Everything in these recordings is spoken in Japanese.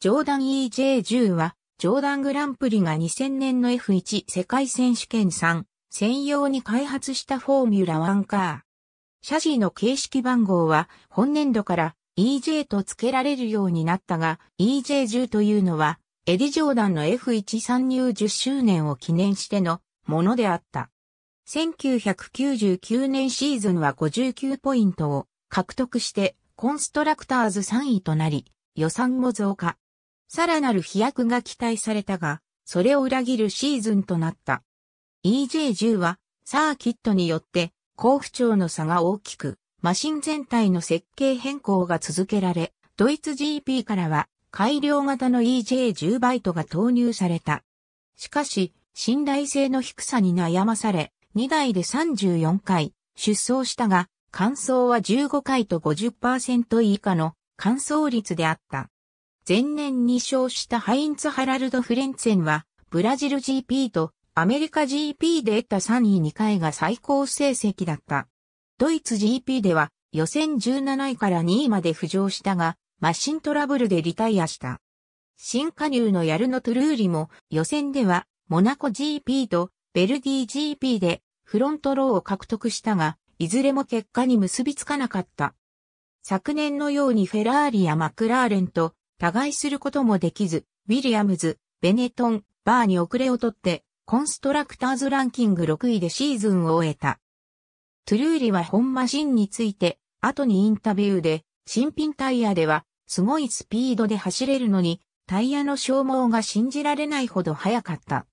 ジョーダン EJ10 は、ジョーダングランプリが2000年の F1 世界選手権3専用に開発したフォーミュラ1カー。車ーの形式番号は本年度から EJ と付けられるようになったが EJ10 というのはエディ・ジョーダンの F1 参入10周年を記念してのものであった。1999年シーズンは59ポイントを獲得してコンストラクターズ3位となり予算も増加。さらなる飛躍が期待されたが、それを裏切るシーズンとなった。EJ10 は、サーキットによって、高不調の差が大きく、マシン全体の設計変更が続けられ、ドイツ GP からは、改良型の EJ10 バイトが投入された。しかし、信頼性の低さに悩まされ、2台で34回出走したが、完走は15回と50%以下の完走率であった。前年2勝したハインツ・ハラルド・フレンツェンは、ブラジル GP とアメリカ GP で得た3位2回が最高成績だった。ドイツ GP では予選17位から2位まで浮上したが、マシントラブルでリタイアした。新加入のヤルノ・トゥルーリも予選ではモナコ GP とベルディ GP でフロントローを獲得したが、いずれも結果に結びつかなかった。昨年のようにフェラーリやマクラーレンと互いすることもできず、ウィリアムズ、ベネトン、バーに遅れをとって、コンストラクターズランキング6位でシーズンを終えた。トゥルーリは本マシンについて、後にインタビューで、新品タイヤでは、すごいスピードで走れるのに、タイヤの消耗が信じられないほど速かった。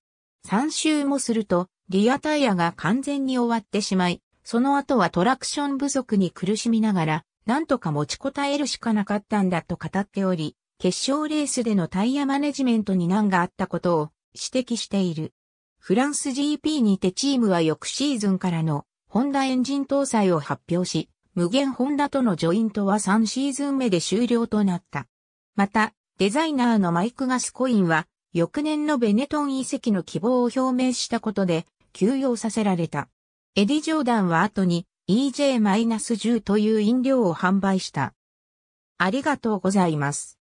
3周もすると、リアタイヤが完全に終わってしまい、その後はトラクション不足に苦しみながら、なんとか持ちこたえるしかなかったんだと語っており、決勝レースでのタイヤマネジメントに難があったことを指摘している。フランス GP にてチームは翌シーズンからのホンダエンジン搭載を発表し、無限ホンダとのジョイントは3シーズン目で終了となった。また、デザイナーのマイク・ガスコインは、翌年のベネトン遺跡の希望を表明したことで、休養させられた。エディ・ジョーダンは後に EJ-10 という飲料を販売した。ありがとうございます。